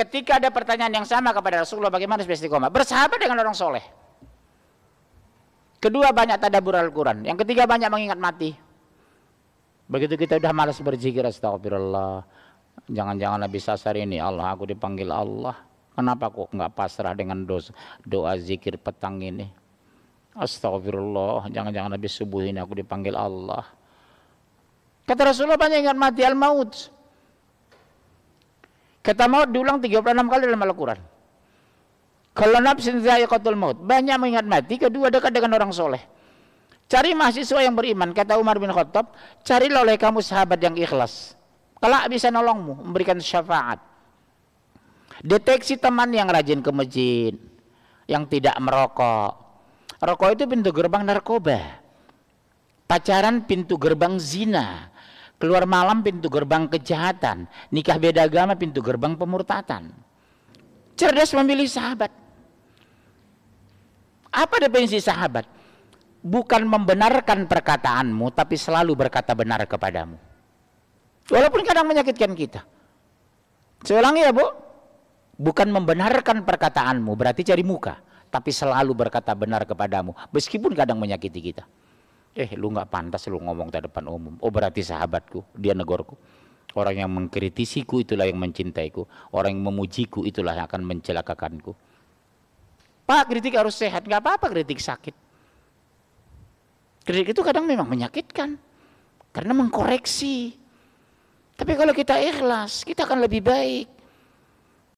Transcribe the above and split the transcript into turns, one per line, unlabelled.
ketika ada pertanyaan yang sama kepada Rasulullah bagaimana supaya istiqomah? Bersahabat dengan orang soleh. Kedua banyak tadabur Al-Quran. Yang ketiga banyak mengingat mati. Begitu kita sudah malas berzikir astagfirullah. Jangan-jangan habis sasar ini Allah aku dipanggil Allah. Kenapa kok nggak pasrah dengan dosa, doa zikir petang ini? Astagfirullah, jangan-jangan habis subuh ini aku dipanggil Allah. Kata Rasulullah banyak ingat mati al-maut. Kata maut diulang 36 kali dalam Al-Quran. Kalau nafsin khatul maut, banyak mengingat mati, kedua dekat dengan orang soleh. Cari mahasiswa yang beriman, kata Umar bin Khattab, carilah oleh kamu sahabat yang ikhlas. Kelak bisa nolongmu, memberikan syafaat. Deteksi teman yang rajin ke masjid, yang tidak merokok. Rokok itu pintu gerbang narkoba. Pacaran pintu gerbang zina. Keluar malam pintu gerbang kejahatan, nikah beda agama pintu gerbang pemurtatan. Cerdas memilih sahabat. Apa definisi sahabat? Bukan membenarkan perkataanmu, tapi selalu berkata benar kepadamu. Walaupun kadang menyakitkan kita. Saya ulangi ya bu, bukan membenarkan perkataanmu, berarti cari muka. Tapi selalu berkata benar kepadamu, meskipun kadang menyakiti kita eh lu nggak pantas lu ngomong di depan umum oh berarti sahabatku dia negorku orang yang mengkritisiku itulah yang mencintaiku orang yang memujiku itulah yang akan mencelakakanku pak kritik harus sehat nggak apa-apa kritik sakit kritik itu kadang memang menyakitkan karena mengkoreksi tapi kalau kita ikhlas kita akan lebih baik